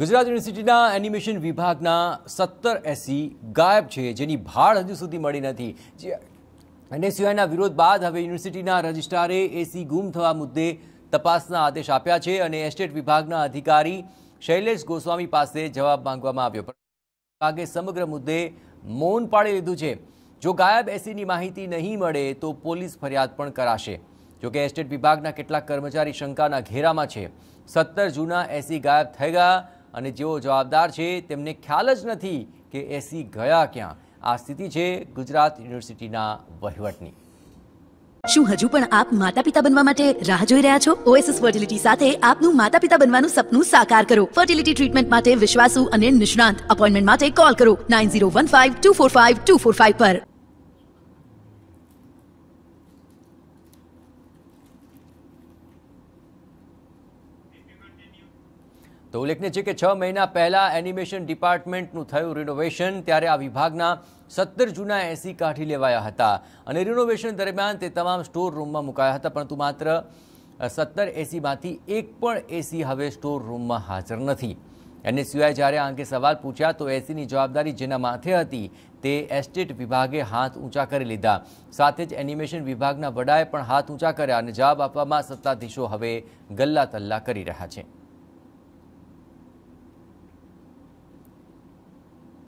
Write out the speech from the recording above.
ગુજરાત યુનિવર્સિટીના એનિમેશન વિભાગના સત્તર એસી ગાયબ છે જેની ભાળ હજુ સુધી મળી નથી જે અને સિવાયના વિરોધ બાદ હવે યુનિવર્સિટીના રજિસ્ટારે એસી ગુમ થવા મુદ્દે તપાસના આદેશ આપ્યા છે અને એસ્ટેટ વિભાગના અધિકારી શૈલેષ ગોસ્વામી પાસે જવાબ માંગવામાં આવ્યો વિભાગે સમગ્ર મુદ્દે મૌન પાડી લીધું છે જો ગાયબ એસીની માહિતી નહીં મળે તો પોલીસ ફરિયાદ પણ કરાશે જોકે એસ્ટેટ વિભાગના કેટલાક કર્મચારી શંકાના ઘેરામાં છે સત્તર જૂના એસી ગાયબ થઈ ગયા અને જેઓ જવાબદાર છે તેમને ખ્યાલ જ નથી કે એસી ગયા ક્યાં આ સ્થિતિ છે ગુજરાત યુનિવર્સિટીના વહીવટની શું હજુ પણ આપ માતા પિતા બનવા માટે રાહ જોઈ રહ્યા છો ઓએસએસ ફર્ટિલિટી સાથે આપનું માતા પિતા બનવાનું સપનું સાકાર કરો ફર્ટિલિટી ટ્રીટમેન્ટ માટે વિશ્વાસુ અને નિષ્ણાંત અપોઇન્ટમેન્ટ માટે કોલ કરો નાઇન પર તો ઉલ્લેખનીય છે કે છ મહિના પહેલાં એનિમેશન ડિપાર્ટમેન્ટનું થયું રિનોવેશન ત્યારે આ વિભાગના સત્તર જૂના એસી કાઢી લેવાયા હતા અને રિનોવેશન દરમિયાન તે તમામ સ્ટોર રૂમમાં મુકાયા હતા પરંતુ માત્ર સત્તર એસીમાંથી એક પણ એસી હવે સ્ટોર રૂમમાં હાજર નથી એને સિવાય જ્યારે આ અંગે સવાલ પૂછ્યા તો એસીની જવાબદારી જેના માથે હતી તે એસ્ટેટ વિભાગે હાથ ઊંચા કરી લીધા સાથે જ એનિમેશન વિભાગના વડાએ પણ હાથ ઊંચા કર્યા અને જવાબ આપવામાં સત્તાધીશો હવે ગલ્લા તલ્લા કરી રહ્યા છે